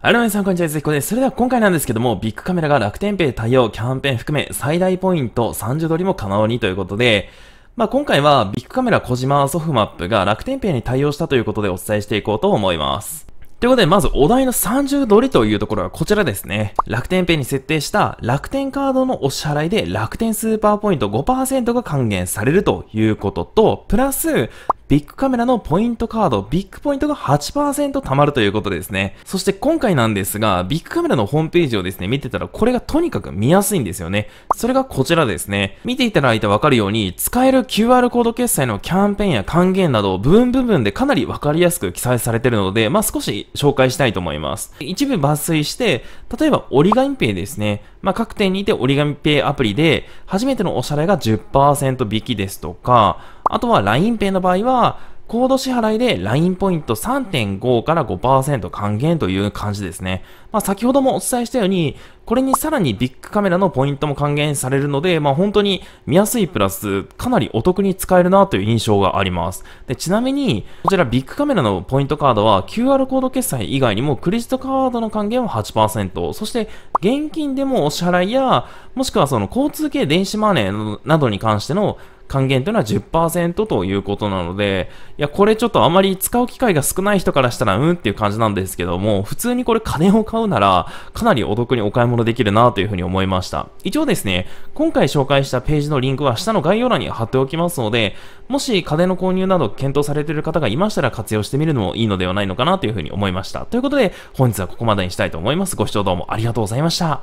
はい、皆さん、こんにちは。ぜひこです。それでは今回なんですけども、ビッグカメラが楽天ペイ対応キャンペーン含め、最大ポイント30ドリも可能にということで、まあ、今回はビッグカメラ小島ソフマップが楽天ペイに対応したということでお伝えしていこうと思います。ということで、まずお題の30ドリというところはこちらですね。楽天ペイに設定した楽天カードのお支払いで楽天スーパーポイント5%が還元されるということと、プラスビッグカメラのポイントカード、ビッグポイントが8%貯まるということですね。そして今回なんですが、ビッグカメラのホームページをですね、見てたらこれがとにかく見やすいんですよね。それがこちらですね。見ていただいてわかるように、使える QR コード決済のキャンペーンや還元など、部分部分でかなりわかりやすく記載されているので、まあ、少し紹介したいと思います。一部抜粋して、例えば折り紙ペイですね。まあ、各店にて折り紙ペイアプリで、初めてのおしゃれが10%引きですとか、あとは LINEPay の場合は、コード支払いで LINE ポイント3.5から5%還元という感じですね。まあ、先ほどもお伝えしたように、これにさらにビッグカメラのポイントも還元されるので、まあ、本当に見やすいプラス、かなりお得に使えるなという印象があります。で、ちなみに、こちらビッグカメラのポイントカードは QR コード決済以外にもクレジットカードの還元は8%、そして現金でもお支払いや、もしくはその交通系電子マネーなどに関しての還元というのは10%ということなので、いや、これちょっとあまり使う機会が少ない人からしたら、うんっていう感じなんですけども、普通にこれ金を買うなら、かなりお得にお買い物できるなというふうに思いました。一応ですね、今回紹介したページのリンクは下の概要欄に貼っておきますので、もし家電の購入など検討されている方がいましたら活用してみるのもいいのではないのかなというふうに思いました。ということで、本日はここまでにしたいと思います。ご視聴どうもありがとうございました。